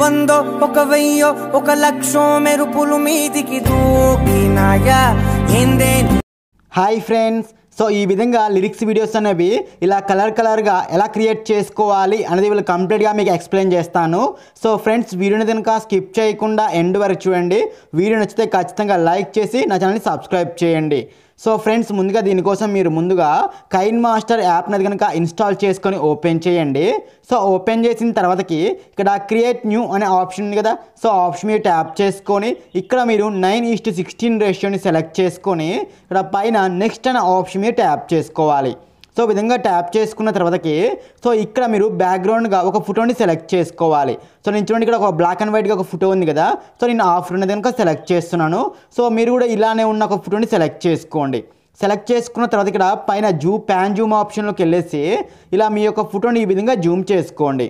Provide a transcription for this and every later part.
వందో ఒక వెయ్యో ఒక లక్షో మెరుపులు మీదికి దూకినాయా ఏందే హాయ్ ఫ్రెండ్స్ సో ఈ విధంగా లిరిక్స్ వీడియోస్ అనేవి ఇలా కలర్ కలర్గా ఎలా క్రియేట్ చేసుకోవాలి అనేది వీళ్ళు కంప్లీట్గా మీకు ఎక్స్ప్లెయిన్ చేస్తాను సో ఫ్రెండ్స్ వీడియోని కనుక స్కిప్ చేయకుండా ఎండ్ వరకు చూడండి వీడియో నచ్చితే ఖచ్చితంగా లైక్ చేసి నా ఛానల్ని సబ్స్క్రైబ్ చేయండి సో ఫ్రెండ్స్ ముందుగా దీనికోసం మీరు ముందుగా కైన్ మాస్టర్ యాప్ని కనుక ఇన్స్టాల్ చేసుకొని ఓపెన్ చేయండి సో ఓపెన్ చేసిన తర్వాతకి ఇక్కడ క్రియేట్ న్యూ అనే ఆప్షన్ ఉంది కదా సో ఆప్షన్ మీరు ట్యాప్ చేసుకొని ఇక్కడ మీరు నైన్ ఈస్ట్ సిక్స్టీన్ రేషియోని సెలెక్ట్ చేసుకొని ఇక్కడ పైన నెక్స్ట్ అనే ఆప్షన్ మీరు ట్యాప్ చేసుకోవాలి సో విధంగా ట్యాప్ చేసుకున్న తర్వాతకి సో ఇక్కడ మీరు బ్యాక్గ్రౌండ్గా ఒక ఫోటోని సెలెక్ట్ చేసుకోవాలి సో నేను చూడండి ఇక్కడ ఒక బ్లాక్ అండ్ వైట్గా ఒక ఫోటో ఉంది కదా సో నేను ఆ ఫోటోని కనుక సెలెక్ట్ చేస్తున్నాను సో మీరు కూడా ఇలానే ఉన్న ఒక ఫోటోని సెలెక్ట్ చేసుకోండి సెలెక్ట్ చేసుకున్న తర్వాత ఇక్కడ పైన జూ ప్యాన్ జూమ్ ఆప్షన్లోకి వెళ్ళేసి ఇలా మీ యొక్క ఫోటోని ఈ విధంగా జూమ్ చేసుకోండి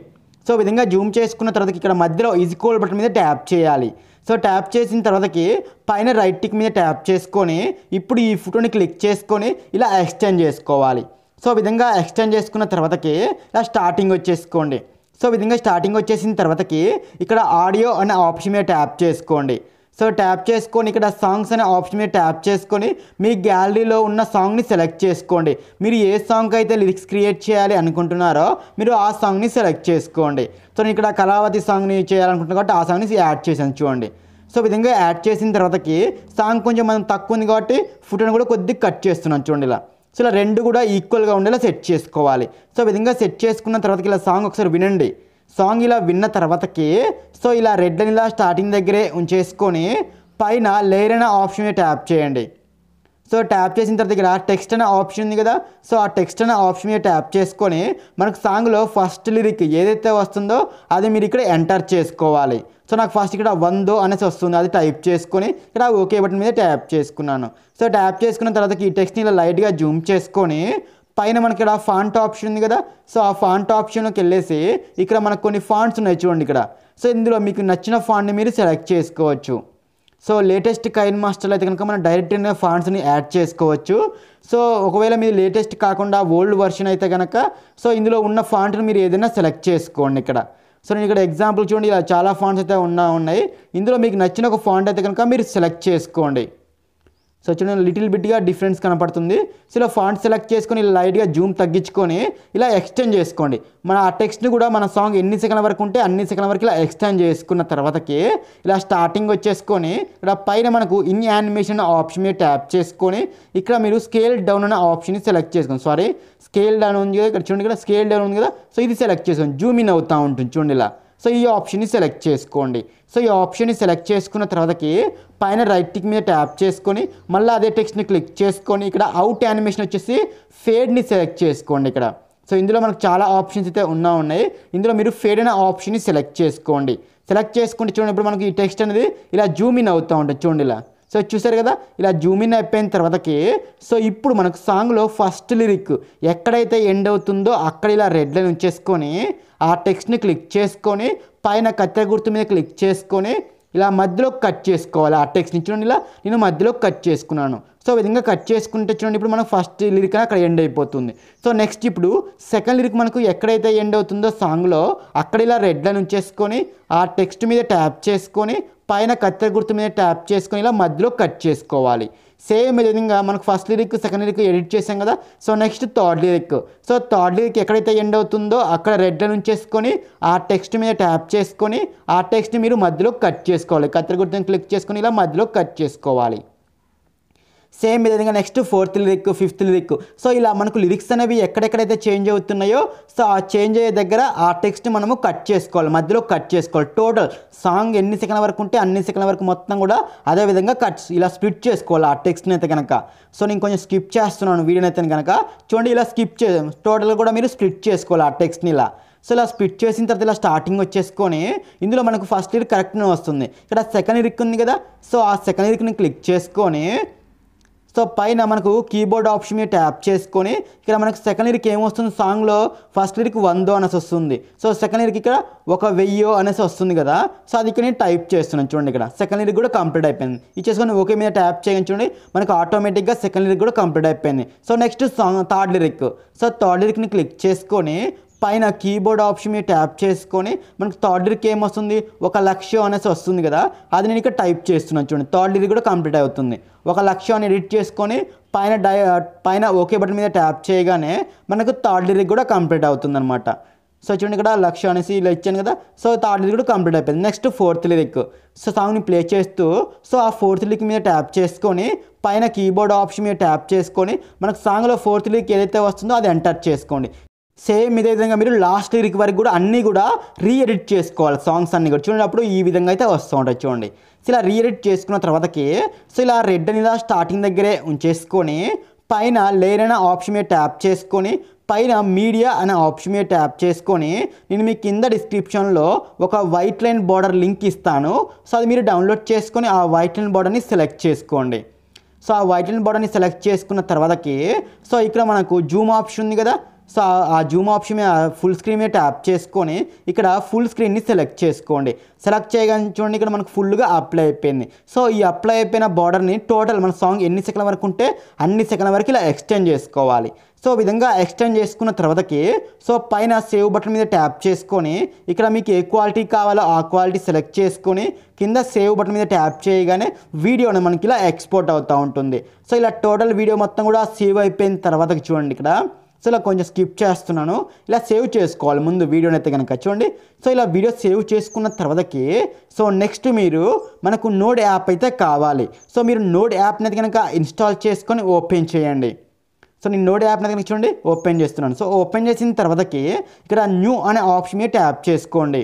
సో విధంగా జూమ్ చేసుకున్న తర్వాత ఇక్కడ మధ్యలో ఇజికోల్ బటన్ మీద ట్యాప్ చేయాలి సో ట్యాప్ చేసిన తర్వాతకి పైన రైట్ టిక్ మీద ట్యాప్ చేసుకొని ఇప్పుడు ఈ ఫోటోని క్లిక్ చేసుకొని ఇలా ఎక్స్టెండ్ చేసుకోవాలి సో విధంగా ఎక్స్టెండ్ చేసుకున్న తర్వాతకి ఇలా స్టార్టింగ్ వచ్చేసుకోండి సో విధంగా స్టార్టింగ్ వచ్చేసిన తర్వాతకి ఇక్కడ ఆడియో అనే ఆప్షన్ మీద ట్యాప్ చేసుకోండి సో ట్యాప్ చేసుకొని ఇక్కడ సాంగ్స్ అనే ఆప్షన్ మీద ట్యాప్ చేసుకొని మీ గ్యాలరీలో ఉన్న సాంగ్ని సెలెక్ట్ చేసుకోండి మీరు ఏ సాంగ్ అయితే లిరిక్స్ క్రియేట్ చేయాలి అనుకుంటున్నారో మీరు ఆ సాంగ్ని సెలెక్ట్ చేసుకోండి సో నేను ఇక్కడ కళావతి సాంగ్ని చేయాలనుకుంటున్నాను కాబట్టి ఆ సాంగ్ని యాడ్ చేసాను చూడండి సో విధంగా యాడ్ చేసిన తర్వాతకి సాంగ్ కొంచెం మనం తక్కువ ఉంది కాబట్టి ఫుటోని కూడా కొద్దిగా కట్ చేస్తున్నాను చూడండి ఇలా సో ఇలా రెండు కూడా ఈక్వల్గా ఉండేలా సెట్ చేసుకోవాలి సో విధంగా సెట్ చేసుకున్న తర్వాత ఇలా సాంగ్ ఒకసారి వినండి సాంగ్ ఇలా విన్న తర్వాతకి సో ఇలా అని ఇలా స్టార్టింగ్ దగ్గరే ఉంచేసుకొని పైన లేరైన ఆప్షన్ ట్యాప్ చేయండి సో ట్యాప్ చేసిన తర్వాత ఇక్కడ టెక్స్ట్ అనే ఆప్షన్ ఉంది కదా సో ఆ టెక్స్ట్ అనే ఆప్షన్ మీద ట్యాప్ చేసుకొని మనకు సాంగ్లో ఫస్ట్ లిరిక్ ఏదైతే వస్తుందో అది మీరు ఇక్కడ ఎంటర్ చేసుకోవాలి సో నాకు ఫస్ట్ ఇక్కడ వందో అనేసి వస్తుంది అది టైప్ చేసుకొని ఇక్కడ ఓకే బటన్ మీద ట్యాప్ చేసుకున్నాను సో ట్యాప్ చేసుకున్న తర్వాత ఈ టెక్స్ట్ని ఇలా లైట్గా జూమ్ చేసుకొని పైన మనకి ఇక్కడ ఫాంట్ ఆప్షన్ ఉంది కదా సో ఆ ఫాంట్ ఆప్షన్లోకి వెళ్ళేసి ఇక్కడ మనకు కొన్ని ఫాంట్స్ ఉన్నాయి చూడండి ఇక్కడ సో ఇందులో మీకు నచ్చిన ఫాంట్ని మీరు సెలెక్ట్ చేసుకోవచ్చు సో లేటెస్ట్ కైన్ మాస్టర్లో అయితే కనుక మనం డైరెక్ట్గా ఫాండ్స్ని యాడ్ చేసుకోవచ్చు సో ఒకవేళ మీరు లేటెస్ట్ కాకుండా ఓల్డ్ వర్షన్ అయితే కనుక సో ఇందులో ఉన్న ఫాంట్ని మీరు ఏదైనా సెలెక్ట్ చేసుకోండి ఇక్కడ సో నేను ఇక్కడ ఎగ్జాంపుల్ చూడండి ఇలా చాలా ఫాంట్స్ అయితే ఉన్నా ఉన్నాయి ఇందులో మీకు నచ్చిన ఒక ఫాంట్ అయితే కనుక మీరు సెలెక్ట్ చేసుకోండి సో చూడండి లిటిల్ బిట్గా డిఫరెన్స్ కనపడుతుంది సో ఇలా ఫాంట్ సెలెక్ట్ చేసుకొని ఇలా లైట్గా జూమ్ తగ్గించుకొని ఇలా ఎక్స్టెండ్ చేసుకోండి మన ఆ టెక్స్ట్ని కూడా మన సాంగ్ ఎన్ని సెకండ్ల వరకు ఉంటే అన్ని సెకండ్ల వరకు ఇలా ఎక్స్టెండ్ చేసుకున్న తర్వాతకి ఇలా స్టార్టింగ్ వచ్చేసుకొని ఇక్కడ పైన మనకు ఇన్ యానిమేషన్ ఆప్షన్ మీద ట్యాప్ చేసుకొని ఇక్కడ మీరు స్కేల్ డౌన్ అనే ఆప్షన్ని సెలెక్ట్ చేసుకోండి సారీ స్కేల్ డౌన్ ఉంది కదా ఇక్కడ చూడండి కదా స్కేల్ డౌన్ ఉంది కదా సో ఇది సెలెక్ట్ చేసుకోండి జూమ్ ఇన్ అవుతూ ఉంటుంది చూడండి ఇలా సో ఈ ఆప్షన్ని సెలెక్ట్ చేసుకోండి సో ఈ ఆప్షన్ని సెలెక్ట్ చేసుకున్న తర్వాతకి పైన రైట్ టిక్ మీద ట్యాప్ చేసుకొని మళ్ళీ అదే టెక్స్ట్ని క్లిక్ చేసుకొని ఇక్కడ అవుట్ యానిమేషన్ వచ్చేసి ఫేడ్ని సెలెక్ట్ చేసుకోండి ఇక్కడ సో ఇందులో మనకు చాలా ఆప్షన్స్ అయితే ఉన్నా ఉన్నాయి ఇందులో మీరు ఫేడ్ అయిన ఆప్షన్ని సెలెక్ట్ చేసుకోండి సెలెక్ట్ చేసుకుంటే చూడండి ఇప్పుడు మనకి ఈ టెక్స్ట్ అనేది ఇలా జూమ్ ఇన్ అవుతూ ఉంటుంది చూడండి ఇలా సో చూసారు కదా ఇలా జూమ్ ఇన్ అయిపోయిన తర్వాతకి సో ఇప్పుడు మనకు సాంగ్లో ఫస్ట్ లిరిక్ ఎక్కడైతే ఎండ్ అవుతుందో అక్కడ ఇలా రెడ్ లైన్ ఉంచేసుకొని ఆ టెక్స్ట్ని క్లిక్ చేసుకొని పైన కత్తెర గుర్తు మీద క్లిక్ చేసుకొని ఇలా మధ్యలో కట్ చేసుకోవాలి ఆ టెక్స్ట్ చూడండి ఇలా నేను మధ్యలో కట్ చేసుకున్నాను సో విధంగా కట్ చేసుకుంటే చూడండి ఇప్పుడు మనం ఫస్ట్ లిరిక్ అక్కడ ఎండ్ అయిపోతుంది సో నెక్స్ట్ ఇప్పుడు సెకండ్ లిరిక్ మనకు ఎక్కడైతే ఎండ్ అవుతుందో సాంగ్లో అక్కడ ఇలా రెడ్ లైన్ ఉంచేసుకొని ఆ టెక్స్ట్ మీద ట్యాప్ చేసుకొని పైన కత్తెర గుర్తు మీద ట్యాప్ చేసుకొని ఇలా మధ్యలో కట్ చేసుకోవాలి సేమ్ విధంగా మనకు first lyric second lyric edit చేసాం కదా so next third lyric so third lyric ఎక్కడైతే ఎండ్ అవుతుందో అక్కడ రెడ్ నుంచేసుకొని ఆ టెక్స్ట్ మీద ట్యాప్ చేసుకొని ఆ టెక్స్ట్ మీరు మధ్యలో కట్ చేసుకోవాలి కత్తెర గుర్తుని క్లిక్ చేసుకొని ఇలా మధ్యలో కట్ చేసుకోవాలి సేమ్ విధంగా next fourth lyric fifth lyric so ఇలా మనకు లిరిక్స్ అనేవి ఎక్కడెక్కడైతే చేంజ్ అవుతున్నాయో సో ఆ చేంజ్ అయ్యే దగ్గర ఆ టెక్స్ట్ మనము కట్ చేసుకోవాలి మధ్యలో కట్ చేసుకోవాలి టోటల్ సాంగ్ ఎన్ని సెకండ్ల వరకు ఉంటే అన్ని సెకండ్ల వరకు మొత్తం కూడా అదే విధంగా ఇలా స్ప్లిట్ చేసుకోవాలి ఆ టెక్స్ట్ని అయితే కనుక సో నేను కొంచెం స్కిప్ చేస్తున్నాను వీడియోని అయితే కనుక చూడండి ఇలా స్కిప్ చే టోటల్ కూడా మీరు స్ప్లిట్ చేసుకోవాలి ఆ టెక్స్ట్ని ఇలా సో ఇలా స్పిట్ చేసిన తర్వాత ఇలా స్టార్టింగ్ వచ్చేసుకొని ఇందులో మనకు ఫస్ట్ ఇయర్ కరెక్ట్గా వస్తుంది ఇక్కడ సెకండ్ ఇరిక్ ఉంది కదా సో ఆ సెకండ్ ఇరిక్ని క్లిక్ చేసుకొని సో పైన మనకు కీబోర్డ్ ఆప్షన్ మీద ట్యాప్ చేసుకొని ఇక్కడ మనకు సెకండ్ లిరిక్ ఏమొస్తుంది సాంగ్లో ఫస్ట్ లిరిక్ వందో అనేసి వస్తుంది సో సెకండ్ లిరిక్ ఇక్కడ ఒక వెయ్యో అనేసి వస్తుంది కదా సో అది ఇక్కడ నేను టైప్ చేస్తున్నాను చూడండి ఇక్కడ సెకండ్ లిరిక్ కూడా కంప్లీట్ అయిపోయింది ఇచ్చేసుకొని ఓకే మీద ట్యాప్ చేయండి చూడండి మనకు ఆటోమేటిక్గా సెకండ్ లిరిక్ కూడా కంప్లీట్ అయిపోయింది so next song third lyric so third లిరిక్ని క్లిక్ చేసుకొని పైన కీబోర్డ్ ఆప్షన్ మీద ట్యాప్ చేసుకొని మనకు థర్డ్ ఇయర్కి ఏమొస్తుంది ఒక లక్ష్యం అనేసి వస్తుంది కదా అది నేను ఇక్కడ టైప్ చేస్తున్నాను చూడండి థర్డ్ ఇయర్ కూడా కంప్లీట్ అవుతుంది ఒక లక్ష్యం అని ఎడిట్ చేసుకొని పైన డై పైన ఓకే బటన్ మీద ట్యాప్ చేయగానే మనకు థర్డ్ ఇయర్ కూడా కంప్లీట్ అనమాట సో చూడండి ఇక్కడ లక్ష్యం అనేసి ఇలా ఇచ్చాను కదా సో థర్డ్ లిరిక్ కూడా కంప్లీట్ అయిపోయింది నెక్స్ట్ ఫోర్త్ లిరిక్ సో సాంగ్ని ప్లే చేస్తూ సో ఆ ఫోర్త్ లిరిక్ మీద ట్యాప్ చేసుకొని పైన కీబోర్డ్ ఆప్షన్ మీద ట్యాప్ చేసుకొని మనకు సాంగ్లో ఫోర్త్ లిరిక్ ఏదైతే వస్తుందో అది ఎంటర్ చేసుకోండి సేమ్ ఇదే విధంగా మీరు లాస్ట్ లిరిక్ వరకు కూడా అన్నీ కూడా రీ ఎడిట్ చేసుకోవాలి సాంగ్స్ అన్నీ కూడా చూడండి ఈ విధంగా అయితే వస్తూ ఉంటాయి చూడండి సో ఇలా రీ ఎడిట్ చేసుకున్న తర్వాతకి సో ఇలా రెడ్ అని స్టార్టింగ్ దగ్గరే ఉంచేసుకొని పైన లేయర్ అనే ఆప్షన్ మీద ట్యాప్ చేసుకొని పైన మీడియా అనే ఆప్షన్ మీద ట్యాప్ చేసుకొని నేను మీ కింద డిస్క్రిప్షన్లో ఒక వైట్ లైన్ బార్డర్ లింక్ ఇస్తాను సో అది మీరు డౌన్లోడ్ చేసుకొని ఆ వైట్ లైన్ బార్డర్ని సెలెక్ట్ చేసుకోండి సో ఆ వైట్ అండ్ బోర్డర్ని సెలెక్ట్ చేసుకున్న తర్వాతకి సో ఇక్కడ మనకు జూమ్ ఆప్షన్ ఉంది కదా సో ఆ జూమ్ ఆప్షన్ మీద ఫుల్ స్క్రీన్ మీద ట్యాప్ చేసుకొని ఇక్కడ ఫుల్ స్క్రీన్ని సెలెక్ట్ చేసుకోండి సెలెక్ట్ చేయగానే చూడండి ఇక్కడ మనకు ఫుల్గా అప్లై అయిపోయింది సో ఈ అప్లై అయిపోయిన బార్డర్ని టోటల్ మన సాంగ్ ఎన్ని సెకండ్ల వరకు ఉంటే అన్ని సెకండ్ల వరకు ఇలా ఎక్స్టెండ్ చేసుకోవాలి సో విధంగా ఎక్స్టెండ్ చేసుకున్న తర్వాతకి సో పైన సేవ్ బటన్ మీద ట్యాప్ చేసుకొని ఇక్కడ మీకు ఏ క్వాలిటీ కావాలో ఆ క్వాలిటీ సెలెక్ట్ చేసుకొని కింద సేవ్ బటన్ మీద ట్యాప్ చేయగానే వీడియో అనేది మనకి ఇలా ఎక్స్పోర్ట్ అవుతూ ఉంటుంది సో ఇలా టోటల్ వీడియో మొత్తం కూడా సేవ్ అయిపోయిన తర్వాత చూడండి ఇక్కడ సో ఇలా కొంచెం స్కిప్ చేస్తున్నాను ఇలా సేవ్ చేసుకోవాలి ముందు వీడియోని అయితే కనుక చూడండి సో ఇలా వీడియో సేవ్ చేసుకున్న తర్వాతకి సో నెక్స్ట్ మీరు మనకు నోడ్ యాప్ అయితే కావాలి సో మీరు నోడ్ యాప్ని అయితే కనుక ఇన్స్టాల్ చేసుకొని ఓపెన్ చేయండి సో నేను నోడ్ యాప్ నాకు చూడండి ఓపెన్ చేస్తున్నాను సో ఓపెన్ చేసిన తర్వాతకి ఇక్కడ న్యూ అనే ఆప్షన్ మీద ట్యాప్ చేసుకోండి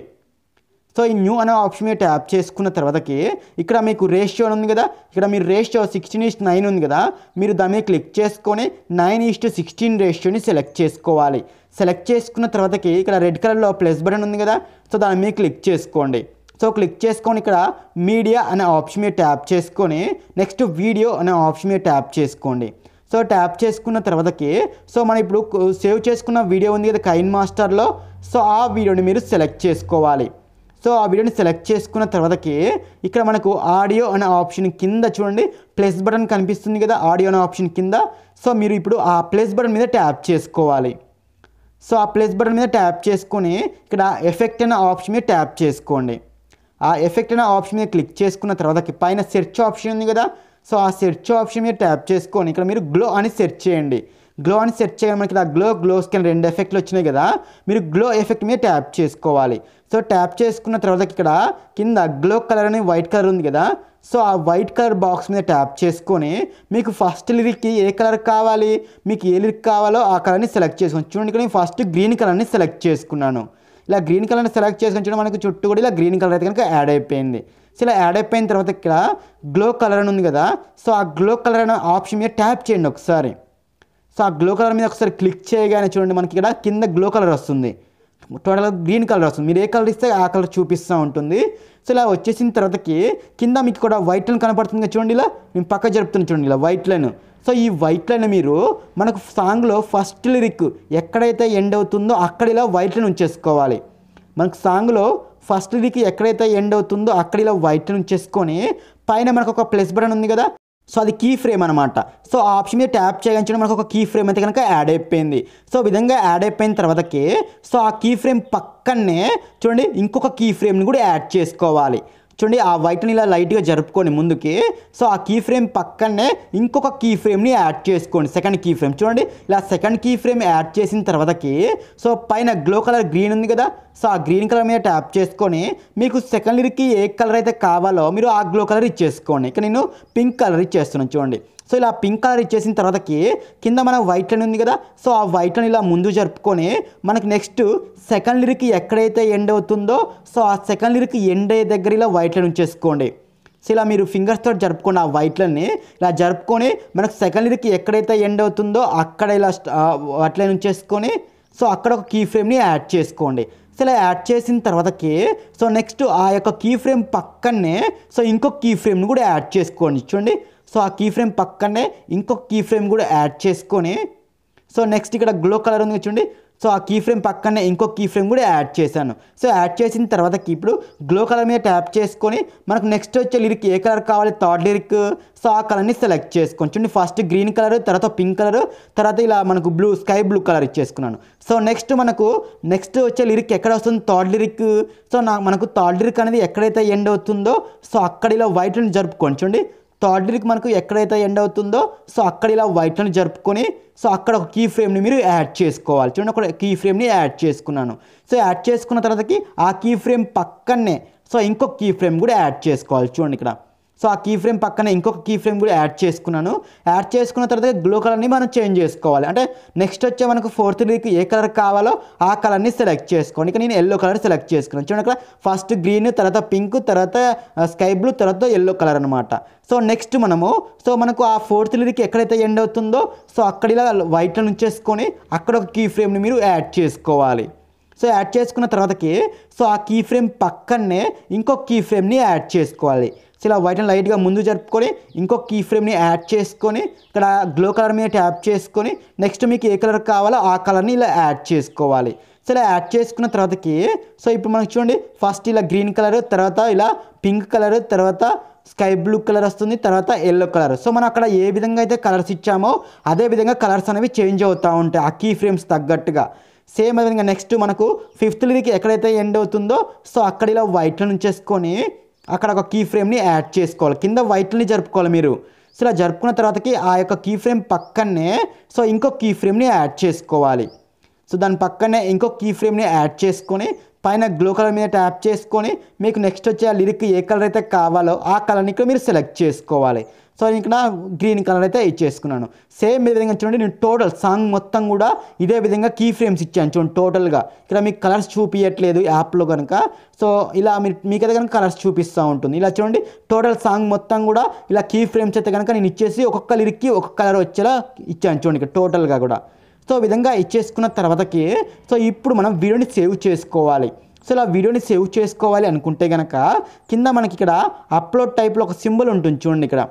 సో ఈ న్యూ అనే ఆప్షన్ మీద ట్యాప్ చేసుకున్న తర్వాతకి ఇక్కడ మీకు రేషియో ఉంది కదా ఇక్కడ మీరు రేషియో సిక్స్టీన్ ఈస్ట్ నైన్ ఉంది కదా మీరు దాని మీద క్లిక్ చేసుకొని నైన్ ఈస్ట్ సిక్స్టీన్ రేషియోని సెలెక్ట్ చేసుకోవాలి సెలెక్ట్ చేసుకున్న తర్వాతకి ఇక్కడ రెడ్ కలర్లో ప్లస్ బటన్ ఉంది కదా సో దాని మీద క్లిక్ చేసుకోండి సో క్లిక్ చేసుకొని ఇక్కడ మీడియా అనే ఆప్షన్ మీద ట్యాప్ చేసుకొని నెక్స్ట్ వీడియో అనే ఆప్షన్ మీద ట్యాప్ చేసుకోండి సో ట్యాప్ చేసుకున్న తర్వాతకి సో మనం ఇప్పుడు సేవ్ చేసుకున్న వీడియో ఉంది కదా కైన్ మాస్టర్లో సో ఆ వీడియోని మీరు సెలెక్ట్ చేసుకోవాలి సో ఆ వీడియోని సెలెక్ట్ చేసుకున్న తర్వాతకి ఇక్కడ మనకు ఆడియో అనే ఆప్షన్ కింద చూడండి ప్లస్ బటన్ కనిపిస్తుంది కదా ఆడియో అనే ఆప్షన్ కింద సో మీరు ఇప్పుడు ఆ ప్లస్ బటన్ మీద ట్యాప్ చేసుకోవాలి సో ఆ ప్లస్ బటన్ మీద ట్యాప్ చేసుకొని ఇక్కడ ఎఫెక్ట్ అనే ఆప్షన్ మీద ట్యాప్ చేసుకోండి ఆ ఎఫెక్ట్ అనే ఆప్షన్ మీద క్లిక్ చేసుకున్న తర్వాతకి పైన సెర్చ్ ఆప్షన్ ఉంది కదా సో ఆ సెర్చ్ ఆప్షన్ మీరు ట్యాప్ చేసుకొని ఇక్కడ మీరు గ్లో అని సెర్చ్ చేయండి గ్లో అని సెర్చ్ చేయడం మనకి ఇలా గ్లో గ్లో స్కిన్ రెండు ఎఫెక్ట్లు వచ్చినాయి కదా మీరు గ్లో ఎఫెక్ట్ మీద ట్యాప్ చేసుకోవాలి సో ట్యాప్ చేసుకున్న తర్వాత ఇక్కడ కింద గ్లో కలర్ అని వైట్ కలర్ ఉంది కదా సో ఆ వైట్ కలర్ బాక్స్ మీద ట్యాప్ చేసుకొని మీకు ఫస్ట్ లిరిక్కి ఏ కలర్ కావాలి మీకు ఏ లిరిక్ కావాలో ఆ కలర్ని సెలెక్ట్ చేసుకోండి చూడండి ఇక్కడ నేను ఫస్ట్ గ్రీన్ కలర్ని సెలెక్ట్ చేసుకున్నాను ఇలా గ్రీన్ కలర్ని సెలెక్ట్ చేసుకుని చూడండి మనకు చుట్టూ కూడా ఇలా గ్రీన్ కలర్ అయితే కనుక యాడ్ అయిపోయింది సో ఇలా యాడ్ అయిపోయిన తర్వాత ఇక్కడ గ్లో కలర్ అని ఉంది కదా సో ఆ గ్లో కలర్ అనే ఆప్షన్ మీద ట్యాప్ చేయండి ఒకసారి సో ఆ గ్లో కలర్ మీద ఒకసారి క్లిక్ చేయగానే చూడండి మనకి ఇక్కడ కింద గ్లో కలర్ వస్తుంది టోటల్ గ్రీన్ కలర్ వస్తుంది మీరు ఏ కలర్ ఇస్తే ఆ కలర్ చూపిస్తూ ఉంటుంది సో ఇలా వచ్చేసిన తర్వాతకి కింద మీకు కూడా వైట్ లైన్ కనపడుతుంది చూడండి ఇలా మేము పక్క జరుపుతున్నా చూడండి ఇలా వైట్ లైన్ సో ఈ వైట్ లైన్ మీరు మనకు సాంగ్లో ఫస్ట్ లిరిక్ ఎక్కడైతే ఎండ్ అవుతుందో అక్కడ ఇలా వైట్ లైన్ ఉంచేసుకోవాలి మనకు సాంగ్లో ఫస్ట్ వీక్ ఎక్కడైతే ఎండ్ అవుతుందో అక్కడ ఇలా వైట్ చేసుకొని పైన మనకు ఒక ప్లస్ బటన్ ఉంది కదా సో అది కీ ఫ్రేమ్ అనమాట సో ఆప్షన్ మీద ట్యాప్ చేయగానే మనకు ఒక కీ ఫ్రేమ్ అయితే కనుక యాడ్ అయిపోయింది సో విధంగా యాడ్ అయిపోయిన తర్వాతకి సో ఆ కీ ఫ్రేమ్ పక్కనే చూడండి ఇంకొక కీ ఫ్రేమ్ని కూడా యాడ్ చేసుకోవాలి చూడండి ఆ వైట్ని ఇలా లైట్గా జరుపుకొని ముందుకి సో ఆ కీ ఫ్రేమ్ పక్కనే ఇంకొక కీ ఫ్రేమ్ని యాడ్ చేసుకోండి సెకండ్ కీ ఫ్రేమ్ చూడండి ఇలా సెకండ్ కీ ఫ్రేమ్ యాడ్ చేసిన తర్వాతకి సో పైన గ్లో కలర్ గ్రీన్ ఉంది కదా సో ఆ గ్రీన్ కలర్ మీద ట్యాప్ చేసుకొని మీకు సెకండ్ ఇయర్కి ఏ కలర్ అయితే కావాలో మీరు ఆ గ్లో కలర్ ఇచ్చేసుకోండి ఇక నేను పింక్ కలర్ ఇచ్చేస్తున్నాను చూడండి సో ఇలా పింక్ కలర్ ఇచ్చేసిన తర్వాతకి కింద మనం వైట్ లైన్ ఉంది కదా సో ఆ వైట్ లైన్ ఇలా ముందు జరుపుకొని మనకి నెక్స్ట్ సెకండ్ లిరిక్ ఎక్కడైతే ఎండ్ అవుతుందో సో ఆ సెకండ్ లిరిక్ ఎండ్ అయ్యే దగ్గర ఇలా వైట్ లైన్ ఉంచేసుకోండి సో ఇలా మీరు ఫింగర్స్తో జరుపుకోండి ఆ వైట్లని ఇలా జరుపుకొని మనకు సెకండ్ లిరిక్ ఎక్కడైతే ఎండ్ అవుతుందో అక్కడ ఇలా లైన్ ఉంచేసుకొని సో అక్కడ ఒక కీ ఫ్రేమ్ని యాడ్ చేసుకోండి సో ఇలా యాడ్ చేసిన తర్వాతకి సో నెక్స్ట్ ఆ యొక్క కీ ఫ్రేమ్ పక్కనే సో ఇంకొక కీ ఫ్రేమ్ని కూడా యాడ్ చేసుకోండి చూడండి సో ఆ కీ ఫ్రేమ్ పక్కనే ఇంకొక కీ ఫ్రేమ్ కూడా యాడ్ చేసుకొని సో నెక్స్ట్ ఇక్కడ గ్లో కలర్ ఉంది చూడండి సో ఆ కీ ఫ్రేమ్ పక్కనే ఇంకో కీ ఫ్రేమ్ కూడా యాడ్ చేశాను సో యాడ్ చేసిన తర్వాత ఇప్పుడు గ్లో కలర్ మీద ట్యాప్ చేసుకొని మనకు నెక్స్ట్ వచ్చే లిరిక్ ఏ కలర్ కావాలి థర్డ్ లిరిక్ సో ఆ కలర్ని సెలెక్ట్ చేసుకొని చూడండి ఫస్ట్ గ్రీన్ కలర్ తర్వాత పింక్ కలర్ తర్వాత ఇలా మనకు బ్లూ స్కై బ్లూ కలర్ ఇచ్చేసుకున్నాను సో నెక్స్ట్ మనకు నెక్స్ట్ వచ్చే లిరిక్ ఎక్కడ వస్తుంది థర్డ్ లిరిక్ సో నాకు మనకు థర్డ్ లిరిక్ అనేది ఎక్కడైతే ఎండ్ అవుతుందో సో అక్కడ ఇలా వైట్ని జరుపుకొని చూడండి థర్డ్ వీక్ మనకు ఎక్కడైతే ఎండ్ అవుతుందో సో అక్కడ ఇలా వైట్లను జరుపుకొని సో అక్కడ ఒక కీ ఫ్రేమ్ని మీరు యాడ్ చేసుకోవాలి చూడండి ఒక కీ ఫ్రేమ్ని యాడ్ చేసుకున్నాను సో యాడ్ చేసుకున్న తర్వాతకి ఆ కీ ఫ్రేమ్ పక్కనే సో ఇంకొక కీ ఫ్రేమ్ కూడా యాడ్ చేసుకోవాలి చూడండి ఇక్కడ సో ఆ కీ ఫ్రేమ్ పక్కన ఇంకొక కీ ఫ్రేమ్ కూడా యాడ్ చేసుకున్నాను యాడ్ చేసుకున్న తర్వాత గ్లో కలర్ని మనం చేంజ్ చేసుకోవాలి అంటే నెక్స్ట్ వచ్చే మనకు ఫోర్త్ లీక్ ఏ కలర్ కావాలో ఆ కలర్ని సెలెక్ట్ చేసుకోండి ఇక నేను ఎల్లో కలర్ సెలెక్ట్ చేసుకున్నాను చూడండి అక్కడ ఫస్ట్ గ్రీన్ తర్వాత పింక్ తర్వాత స్కై బ్లూ తర్వాత ఎల్లో కలర్ అనమాట సో నెక్స్ట్ మనము సో మనకు ఆ ఫోర్త్ లిరిక్ ఎక్కడైతే ఎండ్ అవుతుందో సో అక్కడ ఇలా వైట్లను నుంచేసుకొని అక్కడ ఒక కీ ఫ్రేమ్ని మీరు యాడ్ చేసుకోవాలి సో యాడ్ చేసుకున్న తర్వాతకి సో ఆ కీ ఫ్రేమ్ పక్కనే ఇంకొక కీ ఫ్రేమ్ని యాడ్ చేసుకోవాలి సో ఇలా వైట్ అండ్ లైట్గా ముందు జరుపుకొని ఇంకో కీ ఫ్రేమ్ని యాడ్ చేసుకొని ఇక్కడ గ్లో కలర్ మీద ట్యాప్ చేసుకొని నెక్స్ట్ మీకు ఏ కలర్ కావాలో ఆ కలర్ని ఇలా యాడ్ చేసుకోవాలి సో ఇలా యాడ్ చేసుకున్న తర్వాతకి సో ఇప్పుడు మనకు చూడండి ఫస్ట్ ఇలా గ్రీన్ కలర్ తర్వాత ఇలా పింక్ కలర్ తర్వాత స్కై బ్లూ కలర్ వస్తుంది తర్వాత ఎల్లో కలర్ సో మనం అక్కడ ఏ విధంగా అయితే కలర్స్ ఇచ్చామో అదే విధంగా కలర్స్ అనేవి చేంజ్ అవుతూ ఉంటాయి ఆ కీ ఫ్రేమ్స్ తగ్గట్టుగా సేమ్ అదే విధంగా నెక్స్ట్ మనకు ఫిఫ్త్ లిరిక్ ఎక్కడైతే ఎండ్ అవుతుందో సో అక్కడ ఇలా నుంచి వేసుకొని అక్కడ ఒక కీ ఫ్రేమ్ని యాడ్ చేసుకోవాలి కింద వైట్ని జరుపుకోవాలి మీరు సో ఇలా జరుపుకున్న తర్వాతకి ఆ యొక్క కీ ఫ్రేమ్ పక్కనే సో ఇంకో కీ ఫ్రేమ్ని యాడ్ చేసుకోవాలి సో దాని పక్కనే ఇంకో కీ ఫ్రేమ్ని యాడ్ చేసుకొని పైన గ్లో కలర్ మీద ట్యాప్ చేసుకొని మీకు నెక్స్ట్ వచ్చే ఆ లిరిక్ ఏ కలర్ అయితే కావాలో ఆ కలర్ని ఇక్కడ మీరు సెలెక్ట్ చేసుకోవాలి సో నేను ఇక్కడ గ్రీన్ కలర్ అయితే ఇచ్చేసుకున్నాను సేమ్ విధంగా చూడండి నేను టోటల్ సాంగ్ మొత్తం కూడా ఇదే విధంగా కీ ఫ్రేమ్స్ ఇచ్చాను చూడండి టోటల్గా ఇక్కడ మీకు కలర్స్ చూపించట్లేదు యాప్లో కనుక సో ఇలా మీరు మీకైతే కనుక కలర్స్ చూపిస్తూ ఉంటుంది ఇలా చూడండి టోటల్ సాంగ్ మొత్తం కూడా ఇలా కీ ఫ్రేమ్స్ అయితే కనుక నేను ఇచ్చేసి ఒక్కొక్క లిరిక్కి ఒక్కొక్క కలర్ వచ్చేలా ఇచ్చాను చూడండి ఇక్కడ టోటల్గా కూడా సో విధంగా ఇచ్చేసుకున్న తర్వాతకి సో ఇప్పుడు మనం వీడియోని సేవ్ చేసుకోవాలి సో ఇలా వీడియోని సేవ్ చేసుకోవాలి అనుకుంటే కనుక కింద మనకి ఇక్కడ అప్లోడ్ టైప్లో ఒక సింబల్ ఉంటుంది చూడండి ఇక్కడ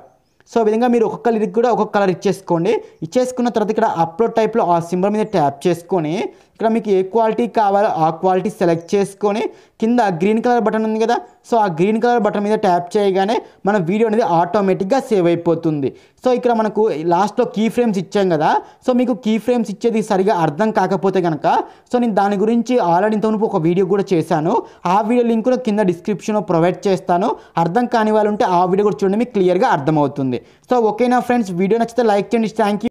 సో విధంగా మీరు ఒక్కొక్క లిరిక్ కూడా ఒక్కొక్క కలర్ ఇచ్చేసుకోండి ఇచ్చేసుకున్న తర్వాత ఇక్కడ అప్లోడ్ టైప్లో ఆ సింబల్ మీద ట్యాప్ చేసుకొని ఇక్కడ మీకు ఏ క్వాలిటీ కావాలో ఆ క్వాలిటీ సెలెక్ట్ చేసుకొని కింద గ్రీన్ కలర్ బటన్ ఉంది కదా సో ఆ గ్రీన్ కలర్ బటన్ మీద ట్యాప్ చేయగానే మన వీడియో అనేది ఆటోమేటిక్గా సేవ్ అయిపోతుంది సో ఇక్కడ మనకు లాస్ట్లో కీ ఫ్రేమ్స్ ఇచ్చాం కదా సో మీకు కీ ఫ్రేమ్స్ ఇచ్చేది సరిగా అర్థం కాకపోతే కనుక సో నేను దాని గురించి ఆల్రెడీ ఇంతకు ఒక వీడియో కూడా చేశాను ఆ వీడియో లింక్ కూడా కింద డిస్క్రిప్షన్లో ప్రొవైడ్ చేస్తాను అర్థం కాని వాళ్ళు ఉంటే ఆ వీడియో కూడా చూడండి మీకు క్లియర్గా అర్థమవుతుంది సో ఓకేనా ఫ్రెండ్స్ వీడియో నచ్చితే లైక్ చేయండి థ్యాంక్